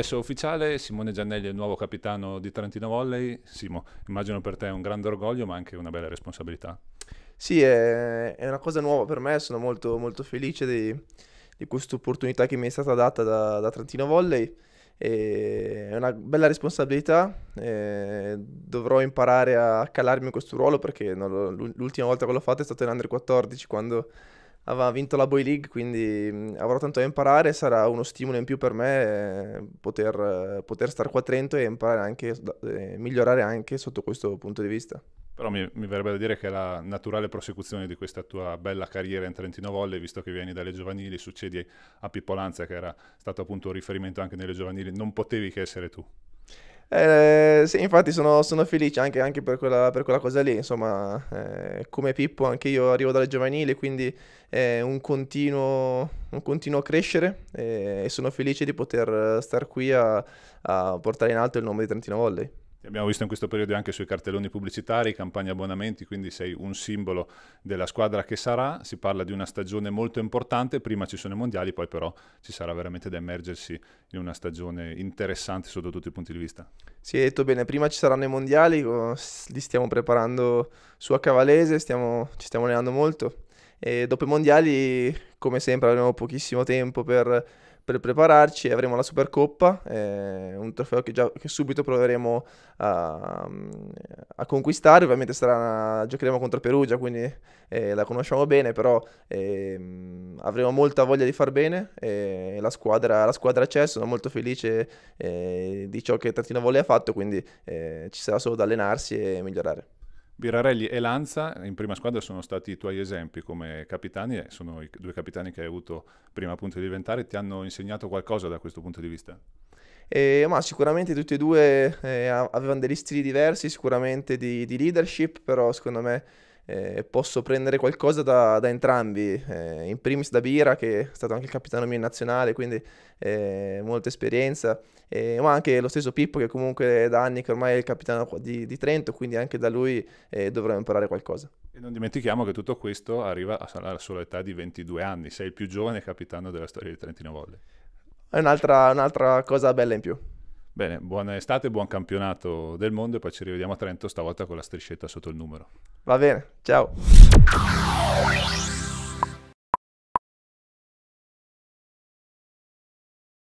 Adesso è ufficiale, Simone Giannelli è il nuovo capitano di Trentino Volley. Simo, immagino per te un grande orgoglio ma anche una bella responsabilità. Sì, è, è una cosa nuova per me, sono molto, molto felice di, di questa opportunità che mi è stata data da, da Trentino Volley. E è una bella responsabilità, dovrò imparare a calarmi in questo ruolo perché l'ultima volta che l'ho fatto è stato in Under 14 quando aveva vinto la Boy League, quindi avrò tanto da imparare, sarà uno stimolo in più per me eh, poter, eh, poter stare qua a Trento e imparare anche, migliorare anche sotto questo punto di vista. Però mi, mi, verrebbe da dire che la naturale prosecuzione di questa tua bella carriera in Trentino Volle, visto che vieni dalle giovanili, succedi a Pippolanza, che era stato appunto un riferimento anche nelle giovanili, non potevi che essere tu. Eh, sì, infatti sono, sono felice anche, anche per, quella, per, quella, cosa lì, insomma, eh, come Pippo anche io arrivo dalle giovanili, quindi è un continuo, un continuo crescere eh, e sono felice di poter star qui a, a portare in alto il nome di Trentino Volley. Ti abbiamo visto in questo periodo anche sui cartelloni pubblicitari, campagne abbonamenti, quindi sei un simbolo della squadra che sarà. Si parla di una stagione molto importante, prima ci sono i mondiali, poi però ci sarà veramente da immergersi in una stagione interessante sotto tutti i punti di vista. Sì, hai detto bene, prima ci saranno i mondiali, oh, li stiamo preparando su a Cavalese, stiamo, ci stiamo allenando molto. E dopo i mondiali, come sempre, avremo pochissimo tempo per per prepararci e avremo la Supercoppa, eh, un trofeo che, già, che subito proveremo a, a, conquistare, ovviamente sarà, giocheremo contro Perugia, quindi eh, la conosciamo bene, però eh, avremo molta voglia di far bene, la squadra, la, squadra, c'è, sono molto felice eh, di ciò che Tartino Volley ha fatto, quindi eh, ci sarà solo da allenarsi e migliorare. Birarelli e Lanza in prima squadra sono stati i tuoi esempi come capitani, sono i due capitani che hai avuto prima appunto di diventare, ti hanno insegnato qualcosa da questo punto di vista? Eh, ma sicuramente tutti e due eh, avevano degli stili diversi, sicuramente di, di leadership, però secondo me eh, posso prendere qualcosa da, da entrambi, eh, in primis da Bira che è stato anche il capitano mio in nazionale, quindi eh, molta esperienza, eh, ma anche lo stesso Pippo che comunque è da anni che ormai è il capitano di, di Trento, quindi anche da lui eh, dovrò imparare qualcosa. E non dimentichiamo che tutto questo arriva alla sola età di 22 anni, sei il più giovane capitano della storia di Trentino Volley. È un'altra, un'altra cosa bella in più. Bene, buona estate, buon campionato del mondo e poi ci rivediamo a Trento stavolta con la striscetta sotto il numero. Va bene, ciao.